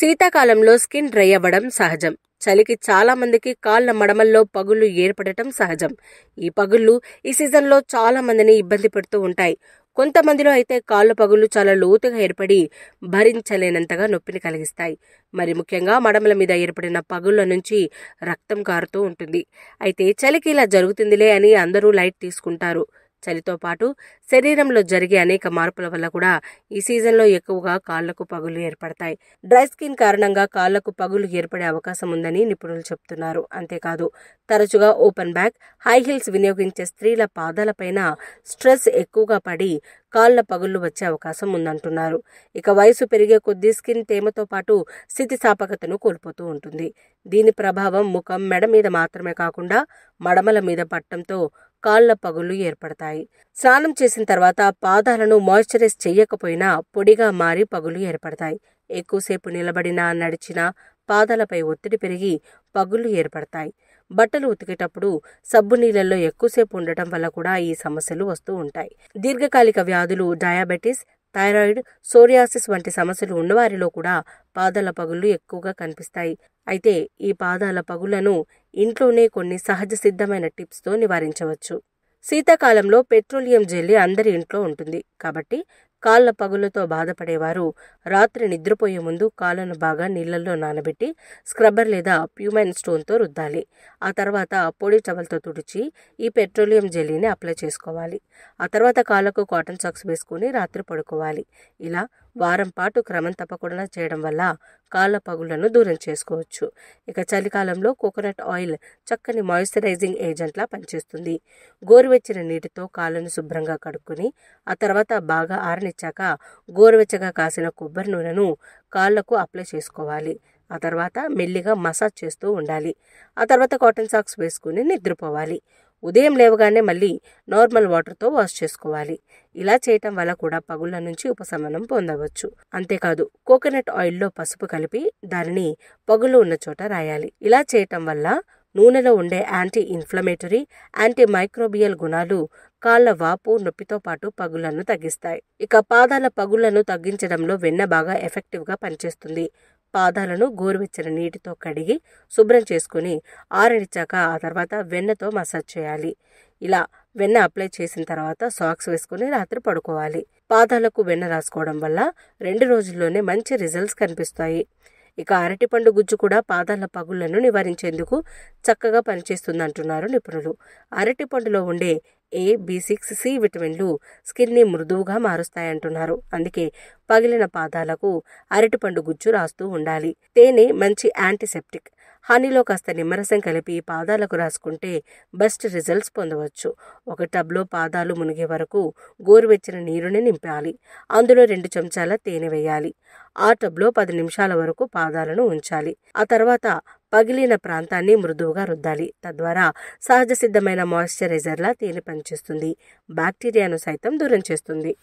శీతాకాలంలో skin dry అవ్వడం సహజం చలికి చాలా మందికి కాళ్ల మడమల్లో పగుళ్లు ఏర్పడటం సహజం ఈ పగుళ్లు ఈ సీజన్లో చాలా మందిని ఇబ్బంది పెడుతూ ఉంటాయి కొంతమందిలో అయితే కాళ్ళ పగుళ్లు చాలా లోతుగా ఏర్పడి భరించలేనంతగా నొప్పిని కలిగిస్తాయి మరి ముఖ్యంగా మడమల మీద ఏర్పడిన పగుళ్ల నుంచి రక్తం కారుతూ ఉంటుంది అయితే చలికి ఇలా జరుగుతుందిలే అని అందరూ లైట్ తీసుకుంటారు చలితో పాటు శరీరంలో జరిగే అనేక మార్పుల వల్ల కూడా ఈ సీజన్లో ఎక్కువగా కాళ్లకు పగులు ఏర్పడతాయి డ్రై స్కిన్ కారణంగా కాళ్లకు పగులు ఏర్పడే అవకాశం ఉందని నిపుణులు చెబుతున్నారు అంతేకాదు తరచుగా ఓపెన్ బ్యాక్ హై హీల్స్ వినియోగించే స్త్రీల పాదాలపైన స్ట్రెస్ ఎక్కువగా పడి కాళ్ల పగుళ్లు వచ్చే అవకాశం ఉందంటున్నారు ఇక వయసు పెరిగే కొద్దీ స్కిన్ తేమతో పాటు స్థితిస్థాపకతను కోల్పోతూ ఉంటుంది దీని ప్రభావం ముఖం మెడ మీద మాత్రమే కాకుండా మడమల మీద పట్టంతో కాళ్ల పగులు ఏర్పడతాయి స్నానం చేసిన తర్వాత పాదాలను మాయిశ్చరైజ్ చేయకపోయినా పొడిగా మారి పగులు ఏర్పడతాయి ఎక్కువసేపు నిలబడినా నడిచినా పాదాలపై ఒత్తిడి పెరిగి పగులు ఏర్పడతాయి బట్టలు ఉతికేటప్పుడు సబ్బు నీళ్ళల్లో ఎక్కువసేపు ఉండటం వల్ల కూడా ఈ సమస్యలు వస్తూ ఉంటాయి దీర్ఘకాలిక వ్యాధులు డయాబెటీస్ థైరాయిడ్ సోరియాసిస్ వంటి సమస్యలు ఉన్నవారిలో కూడా పాదాల పగుళ్ళు ఎక్కువగా కనిపిస్తాయి అయితే ఈ పాదాల పగులను ఇంట్లోనే కొన్ని సహజ సిద్ధమైన టిప్స్తో నివారించవచ్చు శీతాకాలంలో పెట్రోలియం జెల్లీ అందరి ఇంట్లో ఉంటుంది కాబట్టి కాళ్ల పగులతో బాధపడేవారు రాత్రి నిద్రపోయే ముందు కాళ్ళను బాగా నీళ్లలో నానబెట్టి స్క్రబ్బర్ లేదా ప్యూమైన్ స్టోన్తో రుద్దాలి ఆ తర్వాత పొడి టవల్తో తుడిచి ఈ పెట్రోలియం జెల్లీని అప్లై చేసుకోవాలి ఆ తర్వాత కాళ్ళకు కాటన్ సాక్స్ వేసుకుని రాత్రి పడుకోవాలి ఇలా వారం పాటు క్రమం తప్పకుండా చేయడం వల్ల కాళ్ళ పగులను దూరం చేసుకోవచ్చు ఇక చలికాలంలో కోకోనట్ ఆయిల్ చక్కని మాయిశ్చరైజింగ్ ఏజెంట్లా పనిచేస్తుంది గోరువెచ్చిన నీటితో కాళ్ళను శుభ్రంగా కడుక్కుని ఆ తర్వాత బాగా ఆరనిచ్చాక గోరువెచ్చగా కాసిన కొబ్బరి నూనెను కాళ్లకు అప్లై చేసుకోవాలి ఆ తర్వాత మెల్లిగా మసాజ్ చేస్తూ ఉండాలి ఆ తర్వాత కాటన్ సాక్స్ వేసుకుని నిద్రపోవాలి ఉదయం లేవగానే మళ్ళీ నార్మల్ వాటర్తో వాష్ చేసుకోవాలి ఇలా చేయటం వల్ల కూడా పగుళ్ళ నుంచి ఉపశమనం పొందవచ్చు అంతేకాదు కోకోనట్ ఆయిల్లో పసుపు కలిపి దానిని పగులు ఉన్న చోట రాయాలి ఇలా చేయటం వల్ల నూనెలో ఉండే యాంటీ ఇన్ఫ్లమేటరీ యాంటీ మైక్రోబియల్ గుణాలు కాళ్ళ వాపు నొప్పితో పాటు పగులను తగ్గిస్తాయి ఇక పాదాల పగులను తగ్గించడంలో వెన్న బాగా ఎఫెక్టివ్గా పనిచేస్తుంది పాదాలను గోరువెచ్చని నీటితో కడిగి శుభ్రం చేసుకుని ఆరడిచ్చాక ఆ తర్వాత వెన్నతో మసాజ్ చేయాలి ఇలా వెన్న అప్లై చేసిన తర్వాత సాక్స్ వేసుకుని రాత్రి పడుకోవాలి పాదాలకు వెన్న రాసుకోవడం వల్ల రెండు రోజుల్లోనే మంచి రిజల్ట్స్ కనిపిస్తాయి ఇక అరటిపండు గుజ్జు కూడా పాదాల పగుళ్లను నివారించేందుకు చక్కగా పనిచేస్తుందంటున్నారు నిపుణులు అరటిపండులో ఉండే ఏ బి సిక్స్ సి విటమిన్లు స్కిన్ని మృదువుగా మారుస్తాయంటున్నారు అందుకే పగిలిన పాదాలకు అరటిపండు గుజ్జు రాస్తూ ఉండాలి తేనె మంచి యాంటీసెప్టిక్ హనీలో కాస్త నిమ్మరసం కలిపి పాదాలకు రాసుకుంటే బెస్ట్ రిజల్ట్స్ పొందవచ్చు ఒక టబ్లో పాదాలు మునిగే వరకు గోరువెచ్చిన నీరుని నింపాలి అందులో రెండు చెంచాల తేనె వేయాలి ఆ టబ్లో పది నిమిషాల వరకు పాదాలను ఉంచాలి ఆ తర్వాత పగిలిన ప్రాంతాన్ని మృదువుగా రుద్దాలి తద్వారా సహజ సిద్ధమైన మాయిశ్చరైజర్లా తేనె పనిచేస్తుంది బ్యాక్టీరియాను సైతం దూరం చేస్తుంది